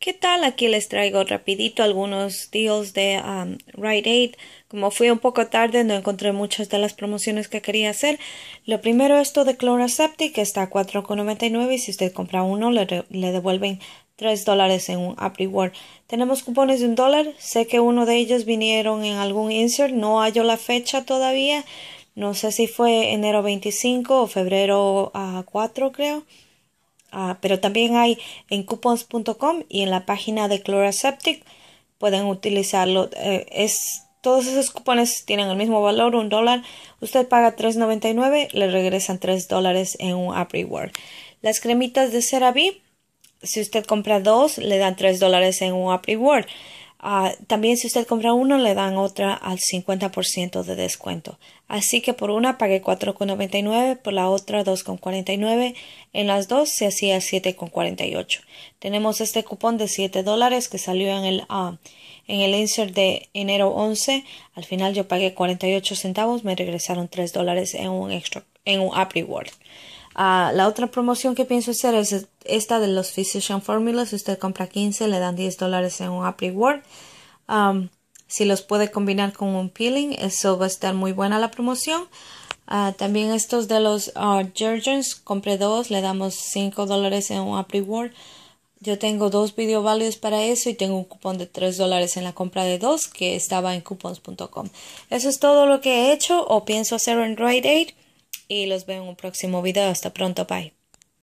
¿Qué tal? Aquí les traigo rapidito algunos deals de um, Rite Aid. Como fui un poco tarde, no encontré muchas de las promociones que quería hacer. Lo primero, es esto de Septic que está a $4.99 y si usted compra uno, le, devuelven 3 dólares en un App Reward. Tenemos cupones de un dólar. Sé que uno de ellos vinieron en algún insert. No hallo la fecha todavía. No sé si fue enero 25 o febrero 4, ah, creo. Ah, pero también hay en coupons.com y en la página de Chloraseptic pueden utilizarlo. Eh, es, todos esos cupones tienen el mismo valor, un dólar. Usted paga $3.99, le regresan 3 dólares en un app reward. Las cremitas de CeraVe, si usted compra dos, le dan 3 dólares en un app reward. Ah, también si usted compra uno, le dan otra al 50% de descuento. Así que por una pagué 4,99, por la otra 2,49, en las dos se hacía 7,48. Tenemos este cupón de 7 dólares que salió en el, a ah, en el insert de enero 11. Al final yo pagué 48 centavos, me regresaron 3 dólares en un, extra, en un Apple World. Ah, la otra promoción que pienso hacer es esta de los Physician Formulas. Usted compra 15, le dan 10 dólares en un Apple Word. si los puede combinar con un peeling, eso va a estar muy buena la promoción. Ah, también estos de los uh, compré dos, le damos 5 dólares en un Apple Word. Yo tengo dos video válidos para eso y tengo un cupón de 3 dólares en la compra de dos que estaba en coupons.com. Eso es todo lo que he hecho o pienso hacer en Rite Aid y los veo en un próximo video. Hasta pronto, bye.